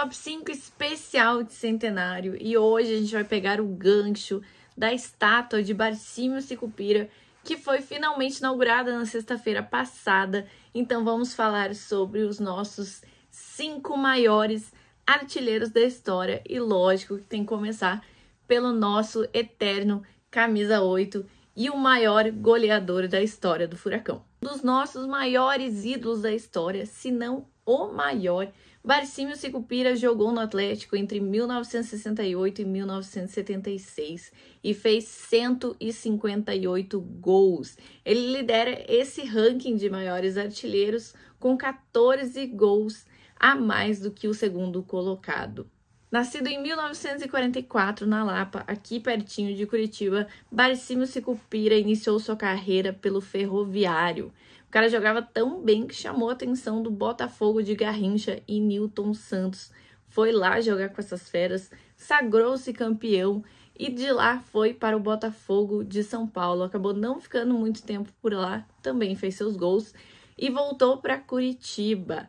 top 5 especial de centenário e hoje a gente vai pegar o gancho da estátua de Barcímio Sicupira que foi finalmente inaugurada na sexta-feira passada. Então vamos falar sobre os nossos cinco maiores artilheiros da história e lógico que tem que começar pelo nosso eterno camisa 8 e o maior goleador da história do Furacão. Um dos nossos maiores ídolos da história, se não o maior, Barcímio Sicupira jogou no Atlético entre 1968 e 1976 e fez 158 gols. Ele lidera esse ranking de maiores artilheiros com 14 gols a mais do que o segundo colocado. Nascido em 1944 na Lapa, aqui pertinho de Curitiba, Barcímio Sicupira iniciou sua carreira pelo Ferroviário. O cara jogava tão bem que chamou a atenção do Botafogo de Garrincha e Newton Santos. Foi lá jogar com essas feras, sagrou-se campeão e de lá foi para o Botafogo de São Paulo. Acabou não ficando muito tempo por lá, também fez seus gols e voltou para Curitiba.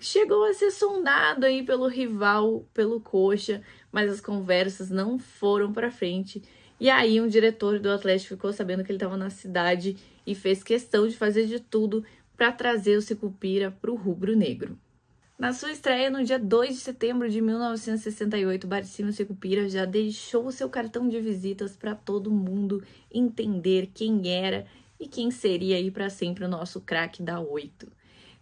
Chegou a ser sondado aí pelo rival, pelo Coxa, mas as conversas não foram para frente e aí um diretor do Atlético ficou sabendo que ele estava na cidade e fez questão de fazer de tudo para trazer o Sicupira para o rubro-negro. Na sua estreia no dia 2 de setembro de 1968, Barcino Sicupira já deixou seu cartão de visitas para todo mundo entender quem era e quem seria aí para sempre o nosso craque da 8.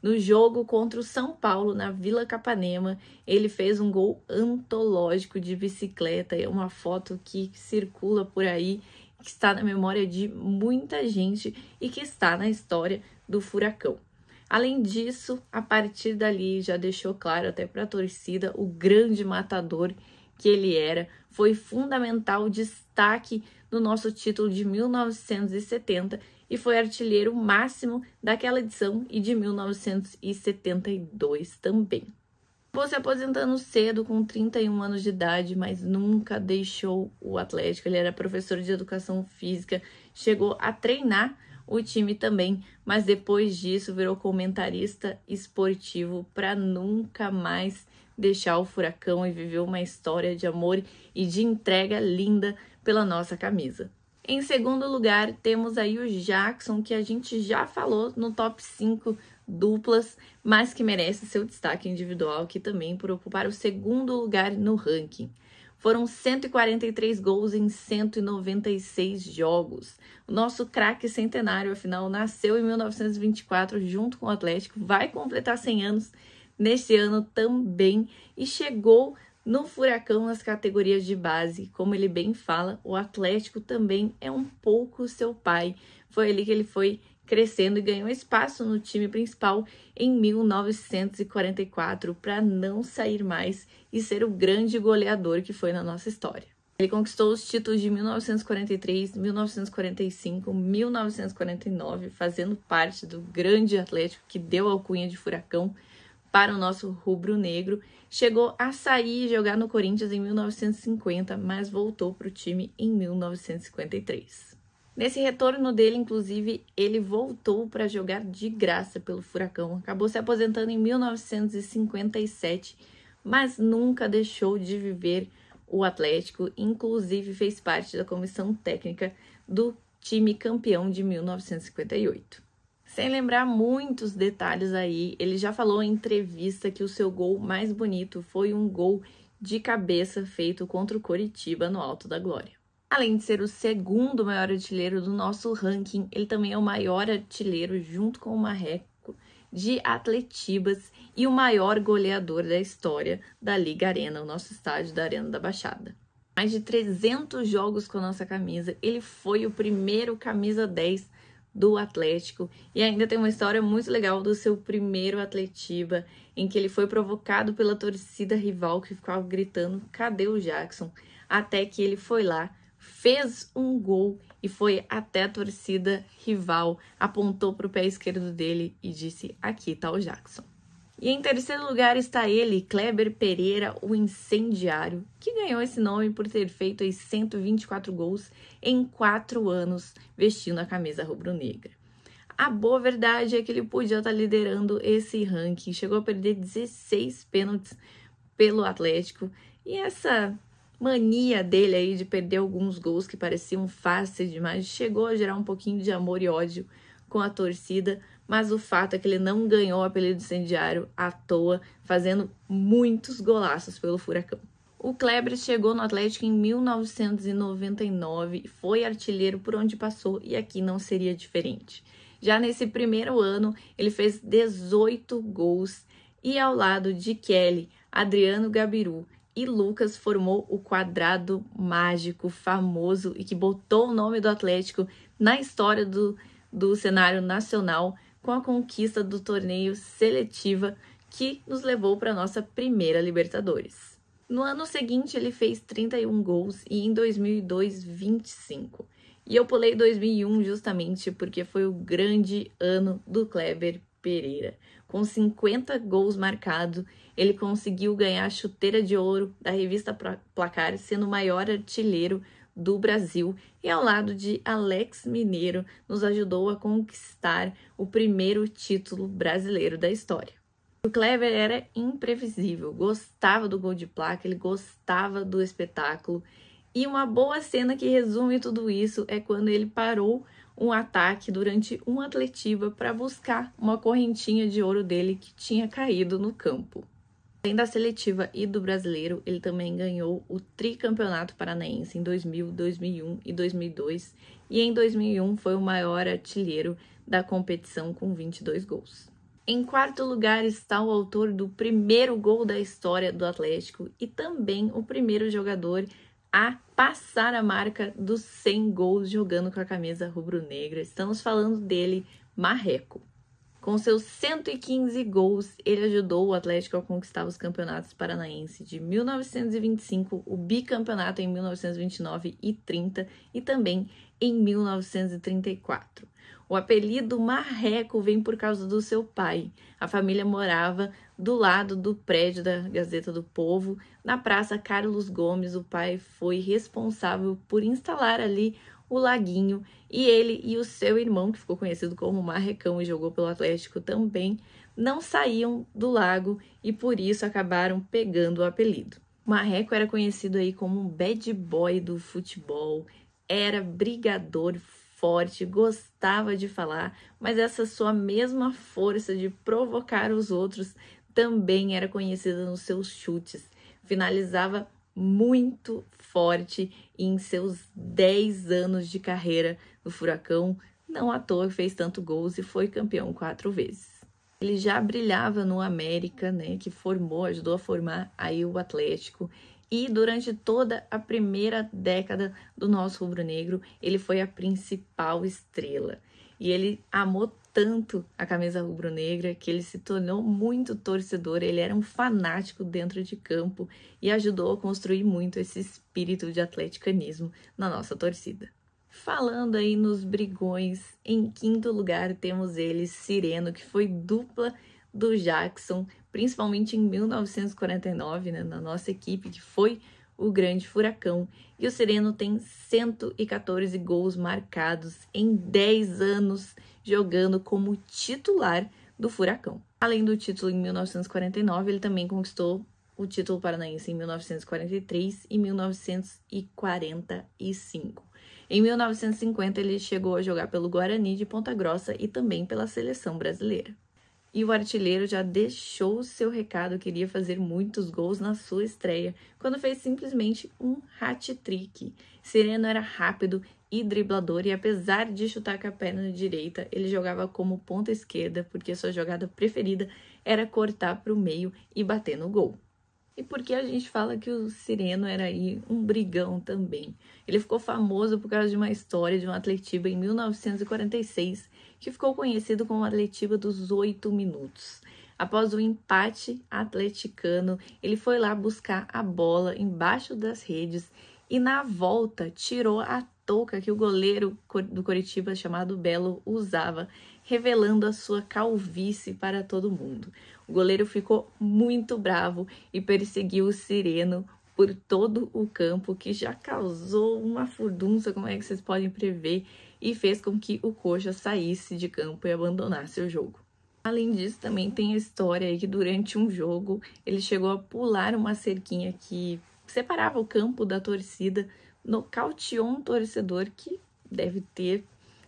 No jogo contra o São Paulo, na Vila Capanema, ele fez um gol antológico de bicicleta. É uma foto que circula por aí, que está na memória de muita gente e que está na história do Furacão. Além disso, a partir dali já deixou claro até para a torcida o grande matador que ele era, foi fundamental destaque no nosso título de 1970 e foi artilheiro máximo daquela edição e de 1972 também. Ficou se aposentando cedo, com 31 anos de idade, mas nunca deixou o Atlético. Ele era professor de educação física, chegou a treinar o time também, mas depois disso virou comentarista esportivo para nunca mais deixar o furacão e viver uma história de amor e de entrega linda pela nossa camisa. Em segundo lugar, temos aí o Jackson, que a gente já falou no top 5 duplas, mas que merece seu destaque individual aqui também por ocupar o segundo lugar no ranking. Foram 143 gols em 196 jogos. O nosso craque centenário, afinal, nasceu em 1924 junto com o Atlético, vai completar 100 anos neste ano também e chegou no furacão nas categorias de base. Como ele bem fala, o Atlético também é um pouco seu pai. Foi ali que ele foi crescendo e ganhou espaço no time principal em 1944 para não sair mais e ser o grande goleador que foi na nossa história. Ele conquistou os títulos de 1943, 1945, 1949, fazendo parte do grande Atlético que deu a alcunha de Furacão para o nosso rubro-negro. Chegou a sair e jogar no Corinthians em 1950, mas voltou para o time em 1953. Nesse retorno dele, inclusive, ele voltou para jogar de graça pelo Furacão. Acabou se aposentando em 1957, mas nunca deixou de viver o Atlético, inclusive fez parte da comissão técnica do time campeão de 1958. Sem lembrar muitos detalhes aí, ele já falou em entrevista que o seu gol mais bonito foi um gol de cabeça feito contra o Coritiba no Alto da Glória. Além de ser o segundo maior artilheiro do nosso ranking, ele também é o maior artilheiro, junto com o Marreco, de Atletibas e o maior goleador da história da Liga Arena, o nosso estádio da Arena da Baixada. Mais de 300 jogos com a nossa camisa, ele foi o primeiro camisa 10 do Atlético e ainda tem uma história muito legal do seu primeiro Atletiba, em que ele foi provocado pela torcida rival que ficava gritando: cadê o Jackson? Até que ele foi lá, fez um gol e foi até a torcida rival, apontou para o pé esquerdo dele e disse: aqui tá o Jackson. E em terceiro lugar está ele, Kleber Pereira, o incendiário, que ganhou esse nome por ter feito os 124 gols em 4 anos vestindo a camisa rubro-negra. A boa verdade é que ele podia estar liderando esse ranking, chegou a perder 16 pênaltis pelo Atlético, e essa mania dele aí de perder alguns gols que pareciam fáceis demais chegou a gerar um pouquinho de amor e ódio com a torcida, mas o fato é que ele não ganhou o apelido incendiário à toa, fazendo muitos golaços pelo Furacão. O Kleber chegou no Atlético em 1999, foi artilheiro por onde passou e aqui não seria diferente. Já nesse primeiro ano, ele fez 18 gols e ao lado de Kelly, Adriano Gabiru e Lucas formou o quadrado mágico famoso e que botou o nome do Atlético na história do, do cenário nacional com a conquista do torneio seletiva que nos levou para nossa primeira Libertadores. No ano seguinte, ele fez 31 gols e em 2002, 25. E eu pulei 2001 justamente porque foi o grande ano do Kleber Pereira. Com 50 gols marcados, ele conseguiu ganhar a chuteira de ouro da revista Placar, sendo o maior artilheiro do Brasil e ao lado de Alex Mineiro nos ajudou a conquistar o primeiro título brasileiro da história. O Kleber era imprevisível, gostava do gol de placa, ele gostava do espetáculo. E uma boa cena que resume tudo isso é quando ele parou um ataque durante uma atletiva para buscar uma correntinha de ouro dele que tinha caído no campo. Além da seletiva e do brasileiro, ele também ganhou o tricampeonato paranaense em 2000, 2001 e 2002, e em 2001 foi o maior artilheiro da competição com 22 gols. Em quarto lugar está o autor do primeiro gol da história do Atlético e também o primeiro jogador a passar a marca dos 100 gols jogando com a camisa rubro-negra. Estamos falando dele, Marreco. Com seus 115 gols, ele ajudou o Atlético a conquistar os campeonatos paranaense de 1925, o bicampeonato em 1929 e 30 e também em 1934. O apelido Marreco vem por causa do seu pai. A família morava do lado do prédio da Gazeta do Povo, na Praça Carlos Gomes. O pai foi responsável por instalar ali o Laguinho e ele e o seu irmão, que ficou conhecido como Marrecão e jogou pelo Atlético também, não saíam do lago e por isso acabaram pegando o apelido. Marreco era conhecido aí como um bad boy do futebol, era brigador forte, gostava de falar, mas essa sua mesma força de provocar os outros também era conhecida nos seus chutes. Finalizava muito forte em seus 10 anos de carreira no Furacão. Não à toa fez tanto gols e foi campeão quatro vezes. Ele já brilhava no América, né, que formou, ajudou a formar aí o Atlético. E durante toda a primeira década do nosso rubro-negro, ele foi a principal estrela. E ele amou tanto a camisa rubro-negra que ele se tornou muito torcedor, ele era um fanático dentro de campo e ajudou a construir muito esse espírito de atleticanismo na nossa torcida. Falando aí nos brigões, em quinto lugar temos ele, Sireno, que foi dupla do Jackson, principalmente em 1949, né, na nossa equipe, que foi o Grande Furacão. E o Sereno tem 114 gols marcados em 10 anos jogando como titular do Furacão. Além do título em 1949, ele também conquistou o título paranaense em 1943 e 1945. Em 1950, ele chegou a jogar pelo Guarani de Ponta Grossa e também pela seleção brasileira. E o artilheiro já deixou seu recado, queria fazer muitos gols na sua estreia, quando fez simplesmente um hat-trick. Sereno era rápido e driblador, e apesar de chutar com a perna direita, ele jogava como ponta esquerda, porque sua jogada preferida era cortar para o meio e bater no gol. E por que a gente fala que o Sireno era aí um brigão também? Ele ficou famoso por causa de uma história de um atletiba em 1946 que ficou conhecido como Atletiba dos Oito Minutos. Após o empate atleticano, ele foi lá buscar a bola embaixo das redes e na volta tirou a touca que o goleiro do Coritiba chamado Belo usava, revelando a sua calvície para todo mundo. O goleiro ficou muito bravo e perseguiu o Sireno por todo o campo, que já causou uma furdunça, como é que vocês podem prever, e fez com que o Coxa saísse de campo e abandonasse o jogo. Além disso, também tem a história aí que durante um jogo ele chegou a pular uma cerquinha que separava o campo da torcida, nocauteou um torcedor que deve ter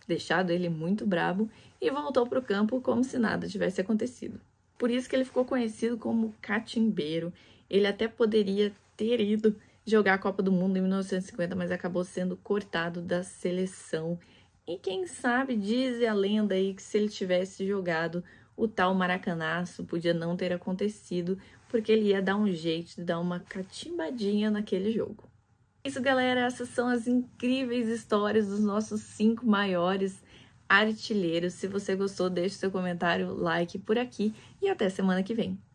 deixado ele muito brabo e voltou para o campo como se nada tivesse acontecido. Por isso que ele ficou conhecido como catimbeiro. Ele até poderia ter ido jogar a Copa do Mundo em 1950, mas acabou sendo cortado da seleção e quem sabe, diz a lenda aí que se ele tivesse jogado o tal maracanaço, podia não ter acontecido, porque ele ia dar um jeito de dar uma catimbadinha naquele jogo. É isso, galera, essas são as incríveis histórias dos nossos cinco maiores artilheiros. Se você gostou, deixe seu comentário, like por aqui e até semana que vem.